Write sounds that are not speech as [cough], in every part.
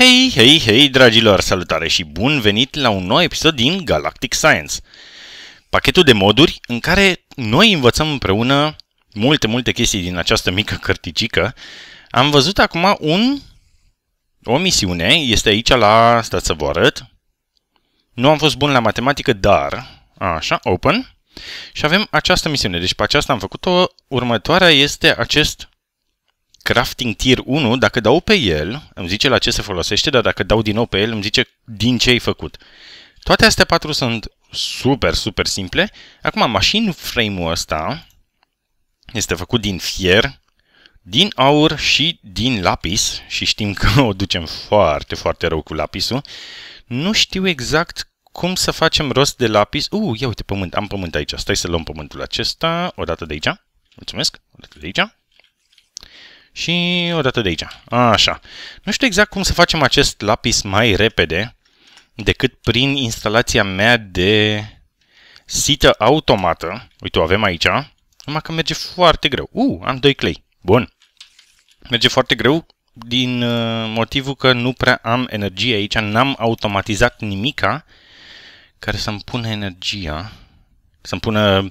Hei, hei, hei, dragilor, salutare și bun venit la un nou episod din Galactic Science. Pachetul de moduri în care noi învățăm împreună multe, multe chestii din această mică cărticică. Am văzut acum un... o misiune, este aici la... stați să vă arăt. Nu am fost bun la matematică, dar... Așa, open. Și avem această misiune, deci pe aceasta am făcut-o. Următoarea este acest crafting tier 1, dacă dau pe el, îmi zice la ce se folosește, dar dacă dau din nou pe el, îmi zice din ce ai făcut. Toate astea patru sunt super, super simple. Acum, machine frame-ul ăsta este făcut din fier, din aur și din lapis și știm că [laughs] o ducem foarte, foarte rău cu lapisul. Nu știu exact cum să facem rost de lapis. Uh, ia uite pământ, am pământ aici. Stai să luăm pământul acesta, odată de aici. Mulțumesc, odată de aici și odată de aici. Așa. Nu știu exact cum să facem acest lapis mai repede decât prin instalația mea de sită automată. Uite, o avem aici. Numai că merge foarte greu. Uh, am doi clay. Bun. Merge foarte greu din uh, motivul că nu prea am energie aici. N-am automatizat nimica care să-mi pună energia. Să-mi pună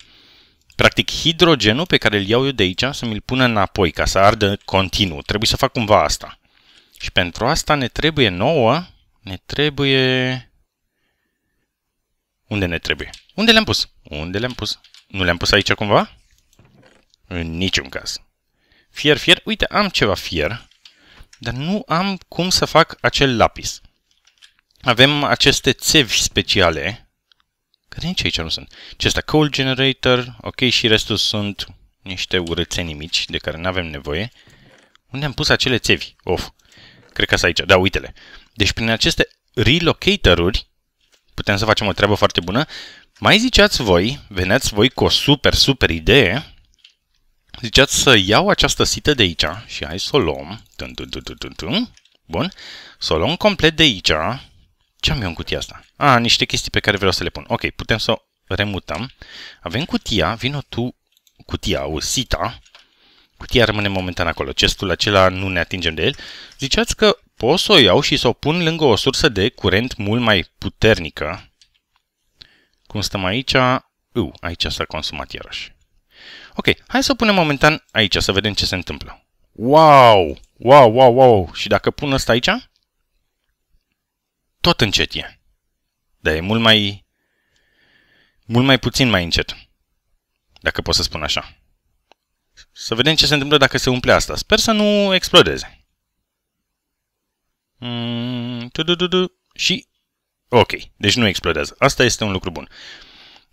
Practic, hidrogenul pe care îl iau eu de aici să mi-l pun înapoi ca să ardă continuu. Trebuie să fac cumva asta. Și pentru asta ne trebuie nouă, ne trebuie... Unde ne trebuie? Unde le-am pus? Unde le-am pus? Nu le-am pus aici cumva? În niciun caz. Fier, fier. Uite, am ceva fier, dar nu am cum să fac acel lapis. Avem aceste țevi speciale Că nici aici nu sunt. Ce este Coal generator, ok, și restul sunt niște urățenii mici de care nu avem nevoie. Unde am pus acele țevi? Of, cred că sunt aici. Da, uite-le. Deci prin aceste relocatoruri putem să facem o treabă foarte bună. Mai ziceați voi, veneați voi cu o super, super idee, ziceați să iau această sită de aici și hai să o luăm. Dun, dun, dun, dun, dun, dun. Bun. Să o luăm complet de aici ce am eu în cutia asta? A, niște chestii pe care vreau să le pun. Ok, putem să o remutăm. Avem cutia, vino tu cutia, o sita. Cutia rămâne momentan acolo. Cestul acela nu ne atingem de el. Ziceați că pot să o iau și să o pun lângă o sursă de curent mult mai puternică. Cum stăm aici? U, aici s-a consumat iarăși. Ok, hai să o punem momentan aici, să vedem ce se întâmplă. Wow! Wow, wow, wow! Și dacă pun asta aici? tot încet e. Dar e mult mai... mult mai puțin mai încet. Dacă pot să spun așa. Să vedem ce se întâmplă dacă se umple asta. Sper să nu explodeze. Mm, Și... Ok, deci nu explodează. Asta este un lucru bun.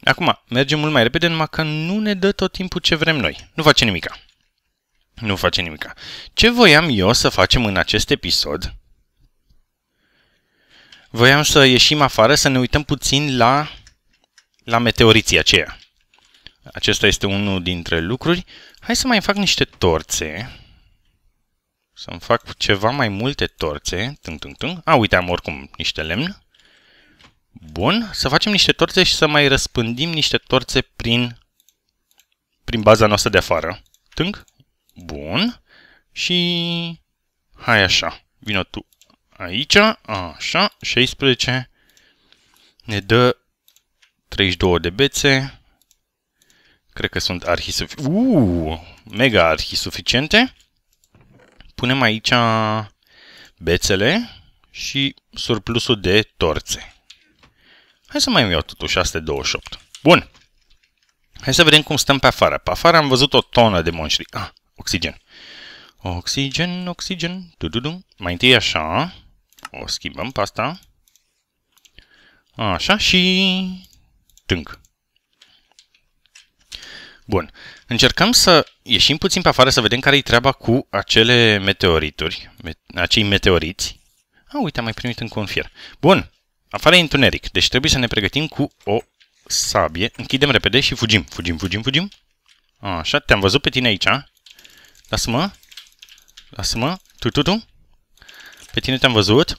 Acum, mergem mult mai repede, numai că nu ne dă tot timpul ce vrem noi. Nu face nimica. Nu face nimica. Ce voiam eu să facem în acest episod Voiam să ieșim afară, să ne uităm puțin la, la meteoriții aceia. Acesta este unul dintre lucruri. Hai să mai fac niște torțe. Să-mi fac ceva mai multe torțe. Tung, tung, tung. A, uite, am oricum niște lemn. Bun, să facem niște torțe și să mai răspândim niște torțe prin, prin baza noastră de afară. Tâng. Bun. Și hai așa. Vino tu aici, așa, 16, ne dă 32 de bețe, cred că sunt arhisuficiente, Uuu mega arhisuficiente. Punem aici bețele și surplusul de torțe. Hai să mai iau totuși astea 28. Bun. Hai să vedem cum stăm pe afară. Pe afară am văzut o tonă de monștri. Ah, oxigen. Oxigen, oxigen. Du -du -du. Mai întâi așa. O schimbăm pe asta. Așa și... Tânc. Bun. Încercăm să ieșim puțin pe afară să vedem care-i treaba cu acele meteorituri, acei meteoriți. A, uite, am mai primit în un fier. Bun. Afară e întuneric, deci trebuie să ne pregătim cu o sabie. Închidem repede și fugim. Fugim, fugim, fugim. Așa, te-am văzut pe tine aici. Lasă-mă. Lasă-mă. Tu, tu, tu. Pe tine te-am văzut.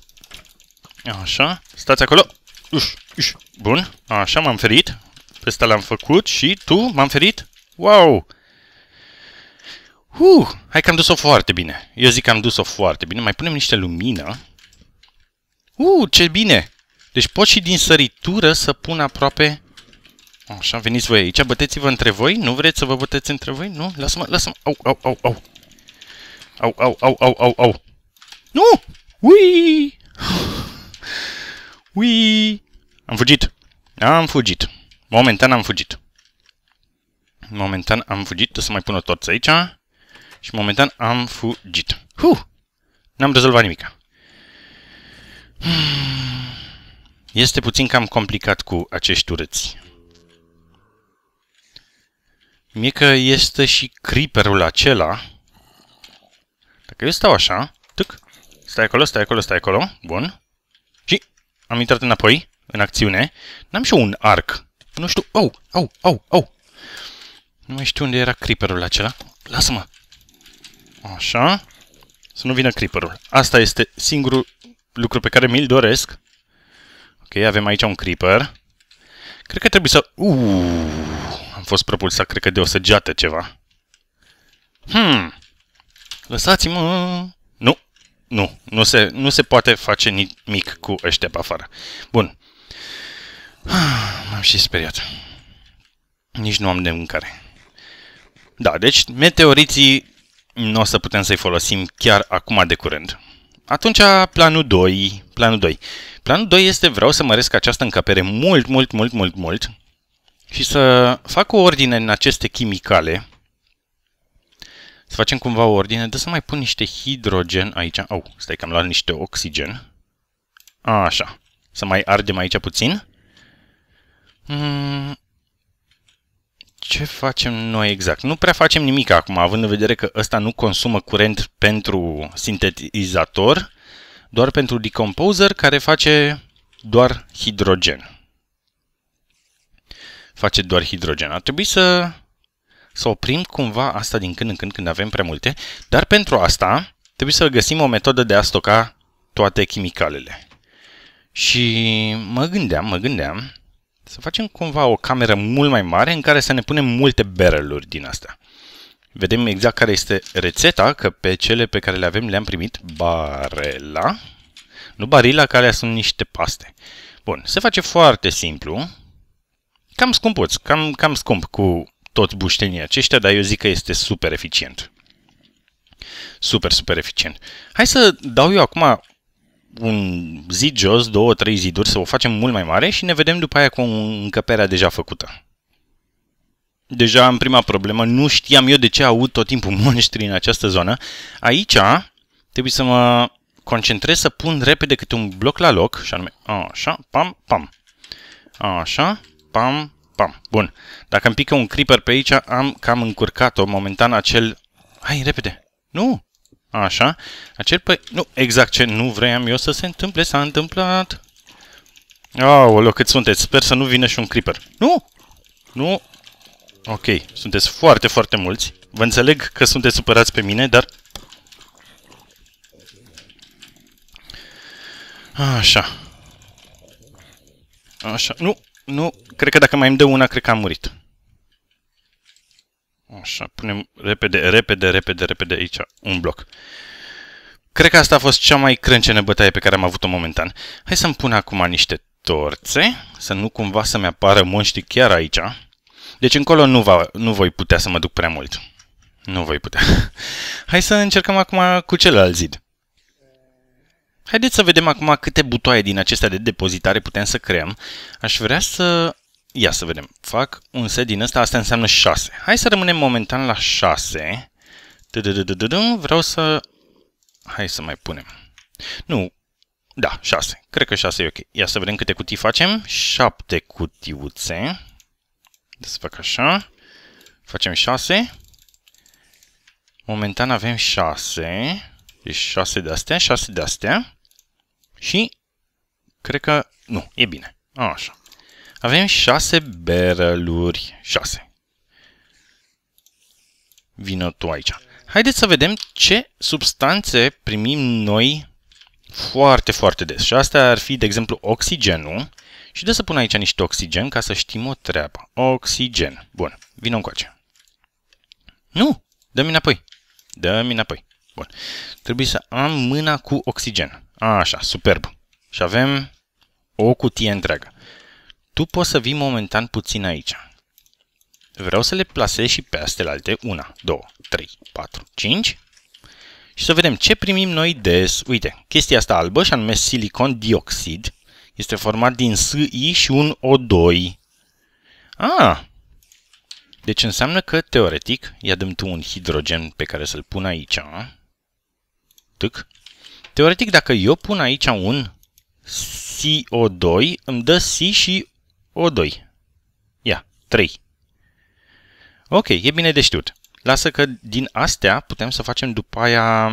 Așa, stați acolo. Uș, uș. Bun, așa m-am ferit. Pe asta l-am făcut și tu m-am ferit? Wow! Uh, hai că am dus-o foarte bine. Eu zic că am dus-o foarte bine. Mai punem niște lumină. Uh, ce bine! Deci pot și din săritură să pun aproape... Așa, veniți voi aici, băteți-vă între voi. Nu vreți să vă băteți între voi? Nu? Lasă-mă, lasă-mă. Au, au, au, au. Au, au, au, au, au, au. Nu! Ui! Ui! Am fugit! Am fugit! Momentan am fugit. Momentan am fugit. O să mai pun o torță aici. Și momentan am fugit. Hu, N-am rezolvat nimic. Hmm. Este puțin cam complicat cu acești urâți. Mie că este și creeperul acela. Dacă eu stau așa, tuc, stai acolo, stai acolo, stai acolo, bun am intrat înapoi, în acțiune. N-am și un arc. Nu știu... Au, au, au, au! Nu mai știu unde era creeperul acela. Lasă-mă! Așa. Să nu vină creeperul. Asta este singurul lucru pe care mi-l doresc. Ok, avem aici un creeper. Cred că trebuie să... Uuu, am fost propulsat, cred că de o săgeată ceva. Hmm. Lăsați-mă! Nu, nu se, nu se poate face nimic cu ăștia pe afară. Bun. [sighs] M-am și speriat. Nici nu am de mâncare. Da, deci meteoriții nu o să putem să-i folosim chiar acum de curând. Atunci planul 2, planul 2. Planul 2 este vreau să măresc această încăpere mult, mult, mult, mult, mult și să fac o ordine în aceste chimicale să facem cumva o ordine, dă să mai pun niște hidrogen aici. Au, oh, stai că am luat niște oxigen. Așa. Să mai ardem aici puțin. Hmm. Ce facem noi exact? Nu prea facem nimic acum, având în vedere că ăsta nu consumă curent pentru sintetizator, doar pentru decomposer care face doar hidrogen. Face doar hidrogen. Ar trebui să să oprim cumva asta din când în când când avem prea multe, dar pentru asta trebuie să găsim o metodă de a stoca toate chimicalele. Și mă gândeam, mă gândeam să facem cumva o cameră mult mai mare în care să ne punem multe bereluri din asta. Vedem exact care este rețeta, că pe cele pe care le avem le-am primit barela, nu barila care sunt niște paste. Bun, se face foarte simplu, cam scumpuț, cam, cam scump cu toți buștenii aceștia, dar eu zic că este super eficient. Super, super eficient. Hai să dau eu acum un zid jos, două, trei ziduri, să o facem mult mai mare și ne vedem după aia cu încăperea deja făcută. Deja în prima problemă, nu știam eu de ce aud tot timpul [laughs] monștri în această zonă. Aici trebuie să mă concentrez să pun repede câte un bloc la loc, și anume, așa, pam, pam. Așa, pam, Pam, bun. Dacă îmi pică un creeper pe aici, am cam încurcat-o momentan acel... Hai, repede! Nu! Așa. Acel pe... Păi- nu, exact ce nu vreau eu să se întâmple, s-a întâmplat. Aoleu, cât sunteți? Sper să nu vină și un creeper. Nu! Nu! Ok, sunteți foarte, foarte mulți. Vă înțeleg că sunteți supărați pe mine, dar... Așa. Așa, nu, nu, cred că dacă mai îmi dă una, cred că am murit. Așa, punem repede, repede, repede, repede aici un bloc. Cred că asta a fost cea mai crâncenă bătaie pe care am avut-o momentan. Hai să-mi pun acum niște torțe, să nu cumva să-mi apară monștri chiar aici. Deci încolo nu, va, nu voi putea să mă duc prea mult. Nu voi putea. [laughs] Hai să încercăm acum cu celălalt zid. Haideți să vedem acum câte butoaie din acestea de depozitare putem să creăm. Aș vrea să... Ia să vedem. Fac un set din ăsta, asta înseamnă 6. Hai să rămânem momentan la 6. Vreau să... Hai să mai punem. Nu. Da, 6. Cred că 6 e ok. Ia să vedem câte cutii facem. 7 cutiuțe. Deci să fac așa. Facem 6. Momentan avem 6. Deci 6 de astea, 6 de astea. Și cred că nu, e bine. Așa. Avem 6 bereluri. 6. Vină tu aici. Haideți să vedem ce substanțe primim noi foarte, foarte des. Și astea ar fi, de exemplu, oxigenul. Și de să pun aici niște oxigen ca să știm o treabă. Oxigen. Bun, vină încoace. Nu, dă-mi înapoi. Dă-mi înapoi. Bun. Trebuie să am mâna cu oxigen. Așa, superb. Și avem o cutie întreagă. Tu poți să vii momentan puțin aici. Vreau să le plasez și pe alte. Una, două, trei, patru, cinci. Și să vedem ce primim noi des. Uite, chestia asta albă și anume silicon dioxid este format din SI și un O2. Ah! Deci înseamnă că, teoretic, ia dăm tu un hidrogen pe care să-l pun aici. Tâc. Teoretic, dacă eu pun aici un CO2, îmi dă C și O2. Ia, 3. Ok, e bine de știut. Lasă că din astea putem să facem după aia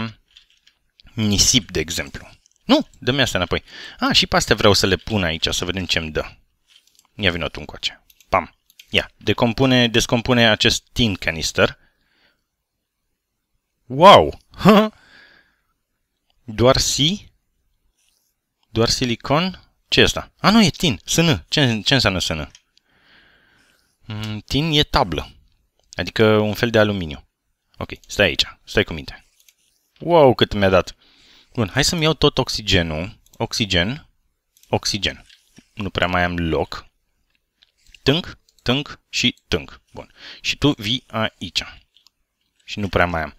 nisip, de exemplu. Nu, dă-mi astea înapoi. A, ah, și pe astea vreau să le pun aici, să vedem ce-mi dă. Ia vină tu încoace. Pam. Ia, decompune, descompune acest tin canister. Wow! Doar si? Doar silicon? ce e asta? A, nu, e tin, SN. Ce, ce înseamnă SN? Mm, tin e tablă, adică un fel de aluminiu. Ok, stai aici, stai cu minte. Wow, cât mi-a dat! Bun, hai să-mi iau tot oxigenul. Oxigen, oxigen. Nu prea mai am loc. Tânc, tânc și tânc. Bun. Și tu vii aici. Și nu prea mai am.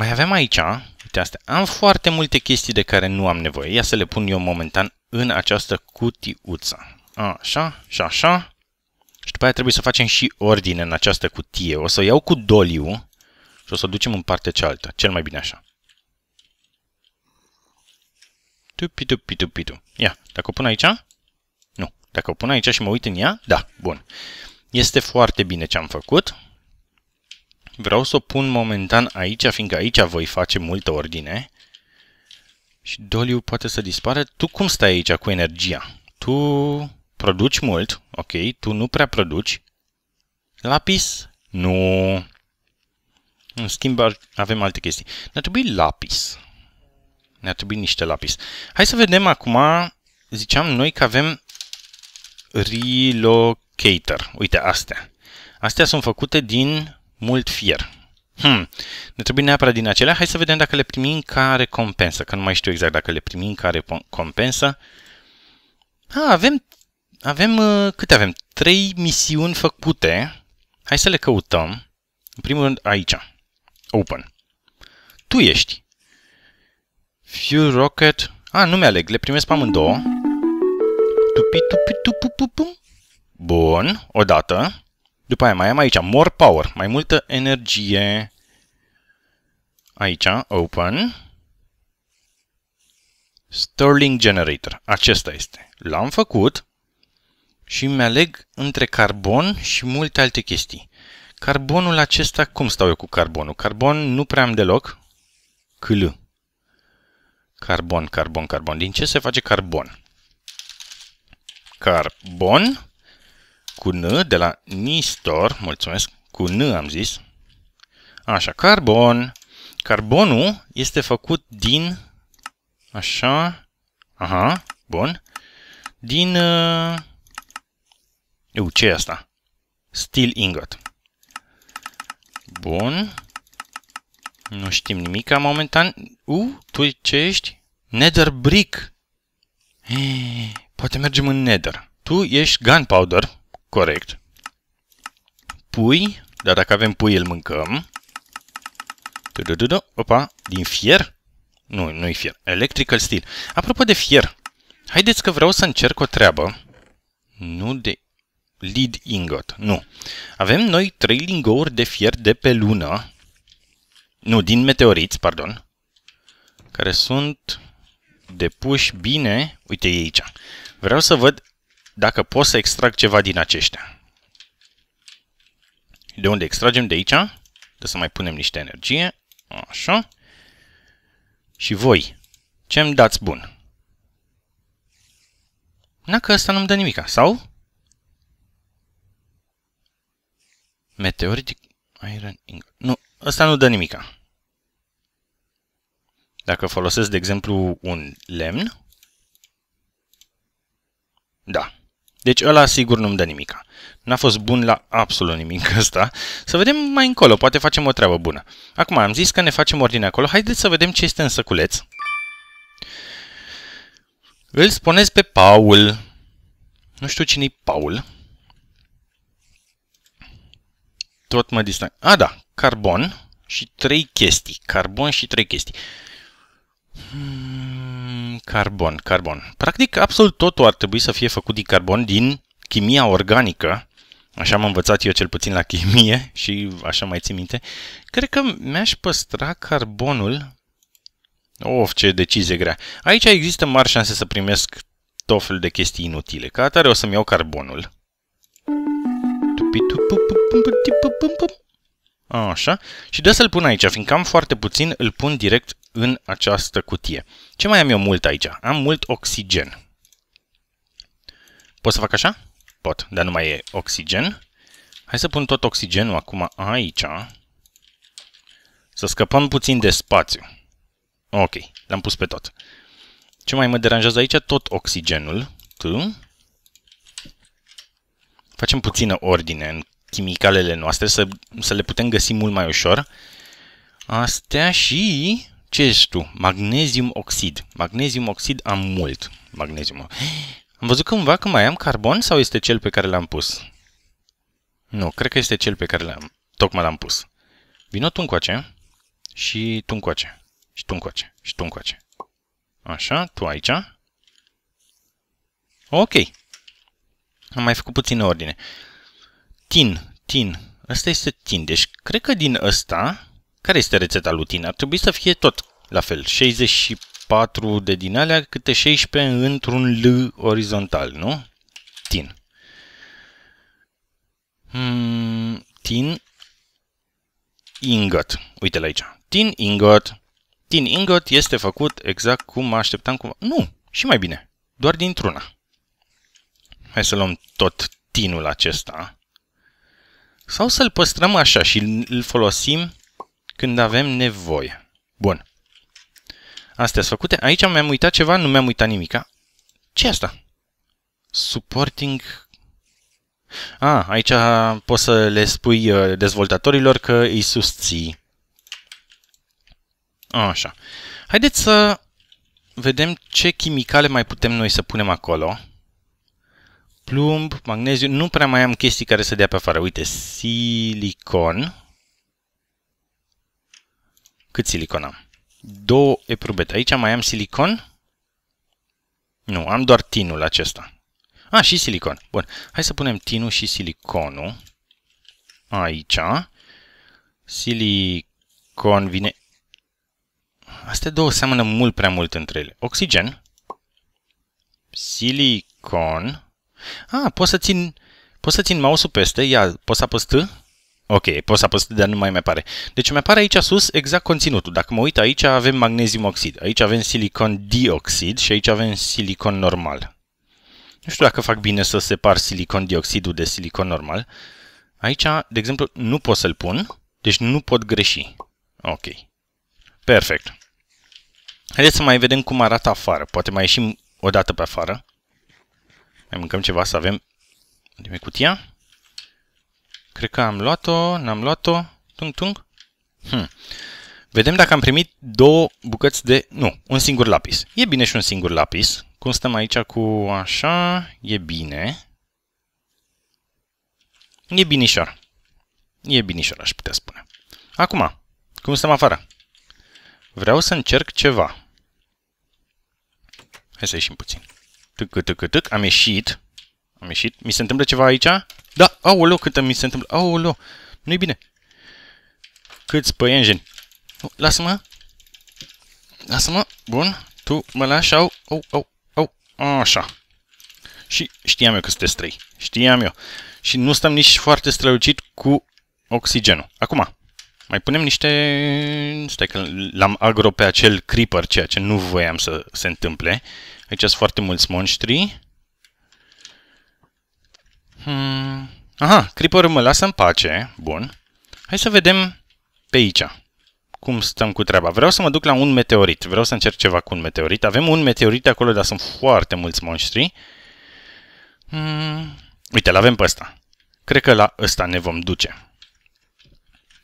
Mai avem aici, uite astea, am foarte multe chestii de care nu am nevoie. Ia să le pun eu momentan în această cutiuță. Așa și așa. Și după aia trebuie să facem și ordine în această cutie. O să o iau cu doliu și o să o ducem în partea cealaltă. Cel mai bine așa. Tupi, tupi, tupi, tu. Ia, dacă o pun aici? Nu. Dacă o pun aici și mă uit în ea? Da, bun. Este foarte bine ce am făcut. Vreau să o pun momentan aici, fiindcă aici voi face multă ordine. Și doliu poate să dispare. Tu cum stai aici cu energia? Tu produci mult, ok, tu nu prea produci. Lapis? Nu. În schimb, avem alte chestii. Ne-ar trebui lapis. Ne-ar trebui niște lapis. Hai să vedem acum, ziceam noi că avem relocator. Uite, astea. Astea sunt făcute din mult fier. Hmm, ne trebuie neapărat din acelea. Hai să vedem dacă le primim ca recompensă, că nu mai știu exact dacă le primim ca recompensă. Ah, avem, avem, uh, câte avem? Trei misiuni făcute. Hai să le căutăm. În primul rând aici. Open. Tu ești. Fuel Rocket. Ah, nu mi-aleg. Le primesc pe amândouă. Tupi, tupi, tupu, tupu. Bun, odată. După aia mai am aici more power, mai multă energie. Aici, open. Stirling generator. Acesta este. L-am făcut și îmi aleg între carbon și multe alte chestii. Carbonul acesta, cum stau eu cu carbonul? Carbon nu prea am deloc. Cl. Carbon, carbon, carbon. Din ce se face carbon? Carbon cu N de la Nistor, mulțumesc, cu N am zis. Așa, carbon. Carbonul este făcut din, așa, aha, bun, din, eu, uh, uh, ce e asta? Steel ingot. Bun. Nu știm nimic momentan. U, tu ce ești? Nether brick. Hei, eh, poate mergem în Nether. Tu ești gunpowder. Corect. Pui, dar dacă avem pui, îl mâncăm. Du -du -du Opa, din fier? Nu, nu-i fier. Electrical steel. Apropo de fier, haideți că vreau să încerc o treabă. Nu de lead ingot, nu. Avem noi trei lingouri de fier de pe lună. Nu, din meteoriți, pardon. Care sunt depuși bine. Uite, e aici. Vreau să văd dacă pot să extrag ceva din aceștia. De unde extragem? De aici. Trebuie să mai punem niște energie. Așa. Și voi, ce îmi dați bun? Na că ăsta nu-mi dă nimica, sau? Meteoritic Iron Ingot. Nu, ăsta nu dă nimica. Dacă folosesc, de exemplu, un lemn, da. Deci ăla sigur nu-mi dă nimica. N-a fost bun la absolut nimic [laughs] ăsta. Să vedem mai încolo, poate facem o treabă bună. Acum am zis că ne facem ordine acolo, haideți să vedem ce este în săculeț. Îl spuneți pe Paul. Nu știu cine e Paul. Tot mă distrag. A, da, carbon și trei chestii. Carbon și trei chestii. Hmm, carbon, carbon. Practic, absolut totul ar trebui să fie făcut din carbon, din chimia organică. Așa am învățat eu cel puțin la chimie [laughs] și așa mai țin minte. Cred că mi-aș păstra carbonul. Of, ce decizie grea. Aici există mari șanse să primesc tot fel de chestii inutile. Ca atare o să-mi iau carbonul. Așa. Și de să-l pun aici, fiindcă am foarte puțin, îl pun direct în această cutie. Ce mai am eu mult aici? Am mult oxigen. Pot să fac așa? Pot, dar nu mai e oxigen. Hai să pun tot oxigenul acum aici. Să scăpăm puțin de spațiu. Ok, l-am pus pe tot. Ce mai mă deranjează aici? Tot oxigenul. Tu. Facem puțină ordine în chimicalele noastre, să, să le putem găsi mult mai ușor. Astea și ce ești tu? Magnezium oxid. Magnezium oxid am mult. Magnezium. Am văzut cândva că mai am carbon sau este cel pe care l-am pus? Nu, cred că este cel pe care l-am. Tocmai l-am pus. Vino tu încoace și tu încoace și tu încoace și tu încoace. Așa, tu aici. Ok. Am mai făcut puțină ordine. Tin, tin. Ăsta este tin. Deci, cred că din ăsta care este rețeta lutină? Ar trebui să fie tot la fel. 64 de din alea, câte 16 într-un L orizontal, nu? Tin. Hmm, tin ingot. uite la aici. Tin ingot. Tin ingot este făcut exact cum mă așteptam. Cum... Nu, și mai bine. Doar dintr-una. Hai să luăm tot tinul acesta. Sau să-l păstrăm așa și îl folosim când avem nevoie. Bun. Astea sunt făcute. Aici mi-am uitat ceva, nu mi-am uitat nimica. ce asta? Supporting... A, ah, aici poți să le spui uh, dezvoltatorilor că îi susții. Așa. Haideți să vedem ce chimicale mai putem noi să punem acolo. Plumb, magneziu, nu prea mai am chestii care să dea pe afară. Uite, silicon. Cât silicon am? Două eprubete. Aici mai am silicon? Nu, am doar tinul acesta. A, și silicon. Bun. Hai să punem tinul și siliconul aici. Silicon vine... Astea două seamănă mult prea mult între ele. Oxigen. Silicon. A, pot să țin, pot să țin mouse-ul peste. Ia, pot să apăs T? Ok, pot să apăs, dar nu mai mi-apare. Deci mi-apare aici sus exact conținutul. Dacă mă uit aici avem magnezium oxid, aici avem silicon dioxid și aici avem silicon normal. Nu știu dacă fac bine să separ silicon dioxidul de silicon normal. Aici, de exemplu, nu pot să-l pun, deci nu pot greși. Ok. Perfect. Haideți să mai vedem cum arată afară. Poate mai ieșim o dată pe afară. Mai mâncăm ceva să avem... Unde cutia? Cred că am luat-o, n-am luat-o. Tung, tung. Hm. Vedem dacă am primit două bucăți de... Nu, un singur lapis. E bine și un singur lapis. Cum stăm aici cu așa, e bine. E binișor. E binișor, aș putea spune. Acum, cum stăm afară? Vreau să încerc ceva. Hai să ieșim puțin. Tâc, tâc, tâc, am ieșit. Am ieșit. Mi se întâmplă ceva aici? Da, aoleu, câte mi se întâmplă. Aoleu, nu-i bine. Câți engine? Lasă-mă. Lasă-mă. Bun. Tu mă lași. Au, au, au, au. Așa. Și știam eu că sunteți trei. Știam eu. Și nu stăm nici foarte strălucit cu oxigenul. Acum, mai punem niște... Stai că l-am agro pe acel creeper, ceea ce nu voiam să se întâmple. Aici sunt foarte mulți monștri. Hmm. Aha, Creeper mă lasă în pace. Bun. Hai să vedem pe aici. Cum stăm cu treaba? Vreau să mă duc la un meteorit. Vreau să încerc ceva cu un meteorit. Avem un meteorit acolo, dar sunt foarte mulți monștri. Hmm. Uite, l-avem pe ăsta. Cred că la ăsta ne vom duce.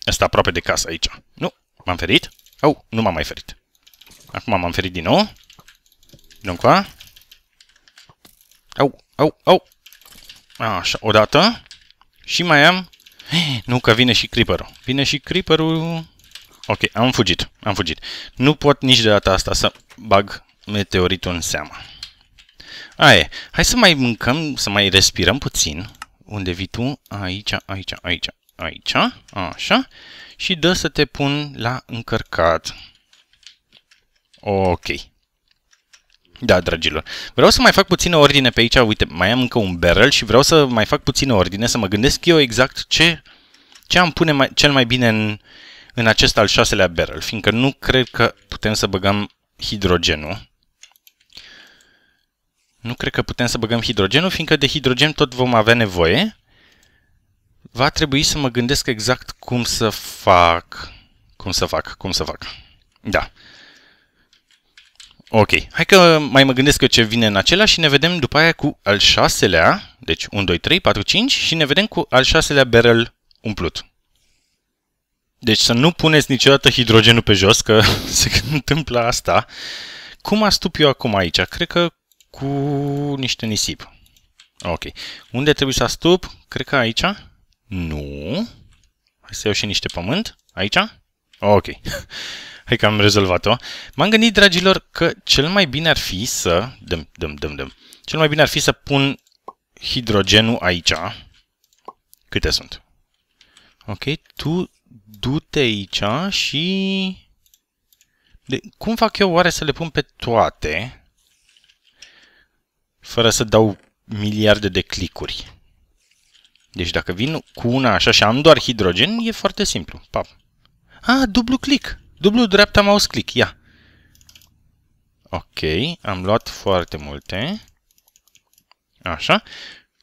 Ăsta aproape de casă aici. Nu, m-am ferit. Au, nu m-am mai ferit. Acum m-am ferit din nou. Încoa. Au, au, au. Așa, odată. Și mai am... Eh, nu, că vine și creeperul. Vine și creeperul... Ok, am fugit, am fugit. Nu pot nici de data asta să bag meteoritul în seamă. Aia Hai să mai mâncăm, să mai respirăm puțin. Unde vii tu? Aici, aici, aici, aici. Așa. Și dă să te pun la încărcat. Ok. Da, dragilor. Vreau să mai fac puțină ordine pe aici. Uite, mai am încă un barrel și vreau să mai fac puțină ordine, să mă gândesc eu exact ce, ce am pune mai, cel mai bine în, în acest al șaselea barrel, fiindcă nu cred că putem să băgăm hidrogenul. Nu cred că putem să băgăm hidrogenul, fiindcă de hidrogen tot vom avea nevoie. Va trebui să mă gândesc exact cum să fac, cum să fac, cum să fac. Da. Ok, hai că mai mă gândesc eu ce vine în acela și ne vedem după aia cu al șaselea, deci 1, 2, 3, 4, 5 și ne vedem cu al șaselea barrel umplut. Deci să nu puneți niciodată hidrogenul pe jos, că [laughs] se întâmplă asta. Cum astup eu acum aici? Cred că cu niște nisip. Ok. Unde trebuie să astup? Cred că aici. Nu. Hai să iau și niște pământ. Aici? Ok. [laughs] Hai că am rezolvat-o. M-am gândit, dragilor, că cel mai bine ar fi să... Dăm, dăm, dăm, dăm. Cel mai bine ar fi să pun hidrogenul aici. Câte sunt? Ok, tu du-te aici și... De, cum fac eu oare să le pun pe toate fără să dau miliarde de clicuri? Deci dacă vin cu una așa și am doar hidrogen, e foarte simplu. Pap. Ah, dublu click. Dublu dreapta mouse click, ia. Ok, am luat foarte multe. Așa.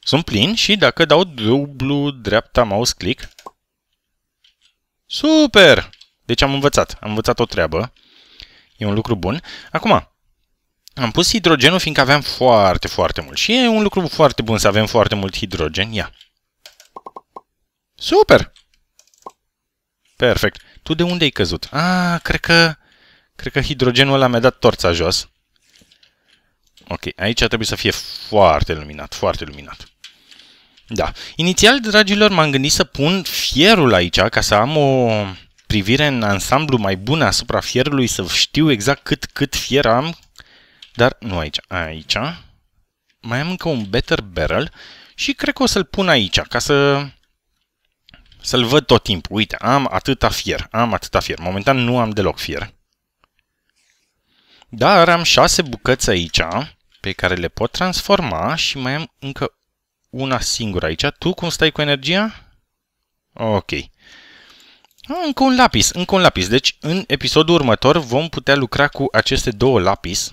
Sunt plin și dacă dau dublu dreapta mouse click... Super! Deci am învățat. Am învățat o treabă. E un lucru bun. Acum, am pus hidrogenul fiindcă aveam foarte, foarte mult. Și e un lucru foarte bun să avem foarte mult hidrogen. Ia. Super! Perfect. Tu de unde ai căzut? Ah, cred că... Cred că hidrogenul ăla mi-a dat torța jos. Ok, aici trebuie să fie foarte luminat, foarte luminat. Da. Inițial, dragilor, m-am gândit să pun fierul aici ca să am o privire în ansamblu mai bună asupra fierului, să știu exact cât, cât fier am. Dar nu aici, aici. Mai am încă un better barrel și cred că o să-l pun aici ca să să-l văd tot timpul. Uite, am atâta fier, am atâta fier. Momentan nu am deloc fier. Dar am șase bucăți aici pe care le pot transforma și mai am încă una singură aici. Tu cum stai cu energia? Ok. încă un lapis, încă un lapis. Deci în episodul următor vom putea lucra cu aceste două lapis.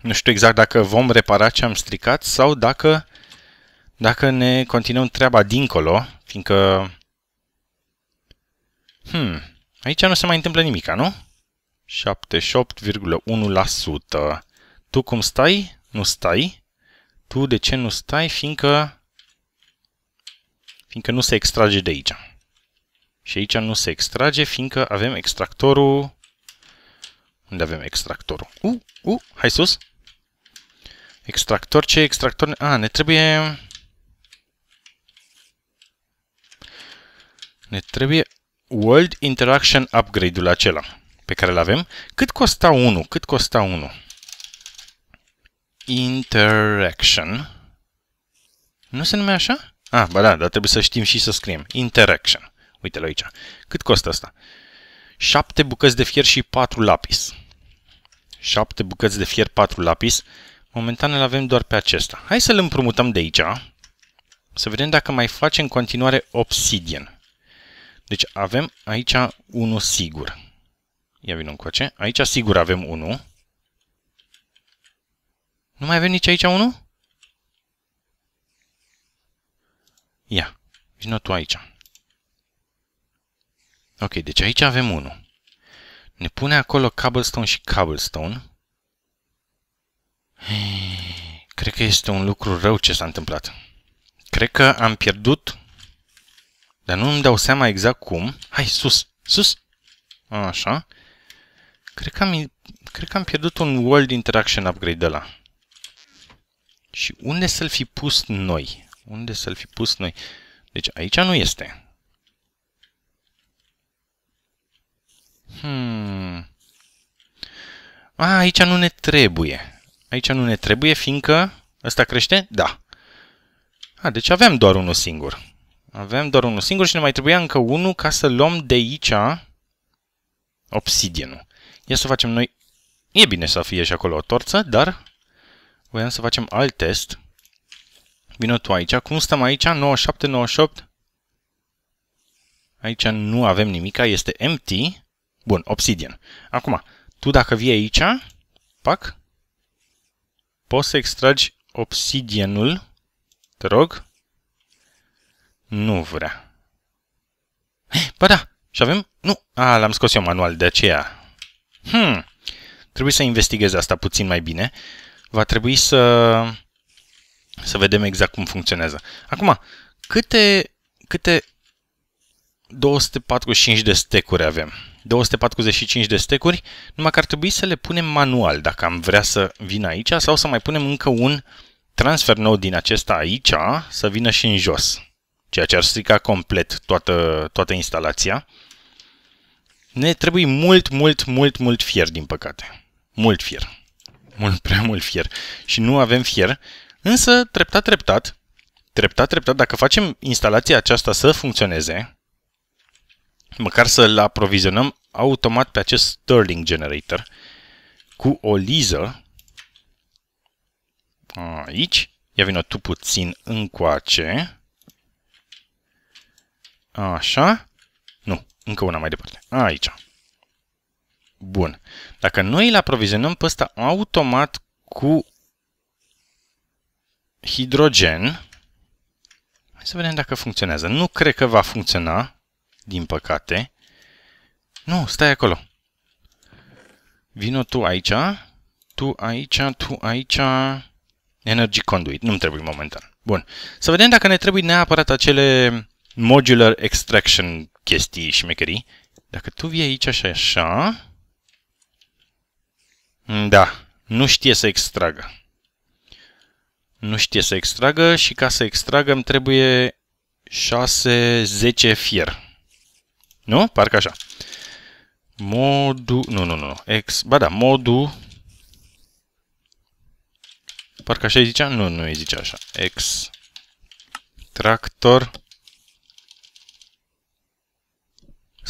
Nu știu exact dacă vom repara ce am stricat sau dacă dacă ne continuăm treaba dincolo, fiindcă... Hmm, aici nu se mai întâmplă nimic, nu? 78,1%. Tu cum stai? Nu stai. Tu de ce nu stai? Fiindcă... Fiindcă nu se extrage de aici. Și aici nu se extrage, fiindcă avem extractorul... Unde avem extractorul? U, uh, u, uh, hai sus! Extractor, ce extractor? A, ah, ne trebuie... Ne trebuie World Interaction Upgrade-ul acela pe care îl avem. Cât costa 1? Cât costa 1? Interaction. Nu se numește așa? Ah, ba da, dar trebuie să știm și să scriem. Interaction. Uite-l aici. Cât costă asta? 7 bucăți de fier și 4 lapis. 7 bucăți de fier, 4 lapis. Momentan îl avem doar pe acesta. Hai să-l împrumutăm de aici. Să vedem dacă mai face în continuare obsidian. Deci avem aici 1 sigur. Ia vină încoace. Aici sigur avem 1. Nu mai avem nici aici 1? Ia, vină tu aici. Ok, deci aici avem 1. Ne pune acolo cobblestone și cobblestone. cred că este un lucru rău ce s-a întâmplat. Cred că am pierdut dar nu îmi dau seama exact cum. Hai, sus, sus! Așa. Cred că am, cred că am pierdut un World Interaction Upgrade de la. Și unde să-l fi pus noi? Unde să-l fi pus noi? Deci aici nu este. Hmm. A, aici nu ne trebuie. Aici nu ne trebuie, fiindcă... Ăsta crește? Da. A, deci aveam doar unul singur. Avem doar unul singur și ne mai trebuia încă unul ca să luăm de aici obsidianul. Ia să facem noi... E bine să fie și acolo o torță, dar voiam să facem alt test. Vino tu aici. Cum stăm aici? 97, 98. Aici nu avem nimica, este empty. Bun, obsidian. Acum, tu dacă vii aici, pac, poți să extragi obsidianul, te rog, nu vrea. Eh, ba da, și avem... Nu, a, l-am scos eu manual, de aceea. Hmm, trebuie să investighez asta puțin mai bine. Va trebui să... să vedem exact cum funcționează. Acum, câte... câte 245 de stecuri avem. 245 de stecuri, numai că ar trebui să le punem manual dacă am vrea să vină aici sau să mai punem încă un transfer nou din acesta aici să vină și în jos ceea ce ar strica complet toată, toată instalația. Ne trebuie mult, mult, mult, mult fier, din păcate. Mult fier. Mult, prea mult fier. Și nu avem fier, însă treptat, treptat, treptat, treptat, dacă facem instalația aceasta să funcționeze, măcar să-l aprovizionăm automat pe acest Stirling Generator cu o liză aici, ia vină tu puțin încoace, Așa. Nu, încă una mai departe. Aici. Bun. Dacă noi îl aprovizionăm pe ăsta automat cu hidrogen, hai să vedem dacă funcționează. Nu cred că va funcționa, din păcate. Nu, stai acolo. Vino tu aici, tu aici, tu aici, Energy Conduit. Nu-mi trebuie momentan. Bun. Să vedem dacă ne trebuie neapărat acele modular extraction chestii șmecherii. Dacă tu vii aici așa, așa... Mm, da, nu știe să extragă. Nu știe să extragă și ca să extragă îmi trebuie 6-10 fier. Nu? Parcă așa. Modu... Nu, nu, nu. Ex... Ba da, modu... Parcă așa îi zicea? Nu, nu îi zicea așa. Ex... Tractor...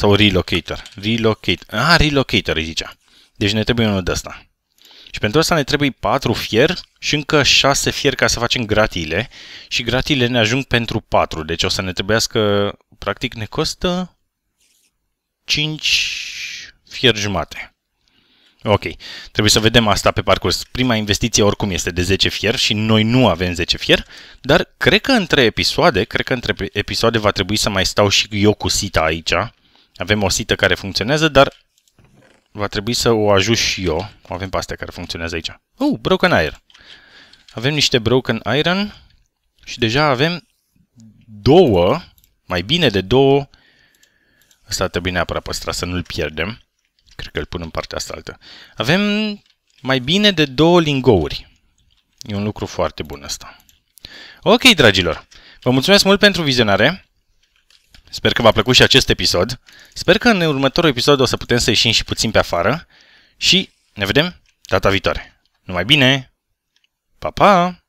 Sau relocator. Relocator. Ah, relocator îi zicea. Deci ne trebuie unul de ăsta. Și pentru asta ne trebuie 4 fier și încă 6 fier ca să facem gratiile. Și gratiile ne ajung pentru 4. Deci o să ne trebuiască, practic ne costă 5 fier jumate. Ok, trebuie să vedem asta pe parcurs. Prima investiție oricum este de 10 fier și noi nu avem 10 fier, dar cred că între episoade, cred că între episoade va trebui să mai stau și eu cu Sita aici, avem o sită care funcționează, dar va trebui să o ajut și eu. Avem pe astea care funcționează aici. Uh, broken iron. Avem niște broken iron și deja avem două, mai bine de două. Asta trebuie neapărat păstrat să nu-l pierdem. Cred că îl pun în partea asta altă. Avem mai bine de două lingouri. E un lucru foarte bun asta. Ok, dragilor. Vă mulțumesc mult pentru vizionare. Sper că v-a plăcut și acest episod. Sper că în următorul episod o să putem să ieșim și puțin pe afară. Și ne vedem data viitoare. Numai bine! Pa, pa!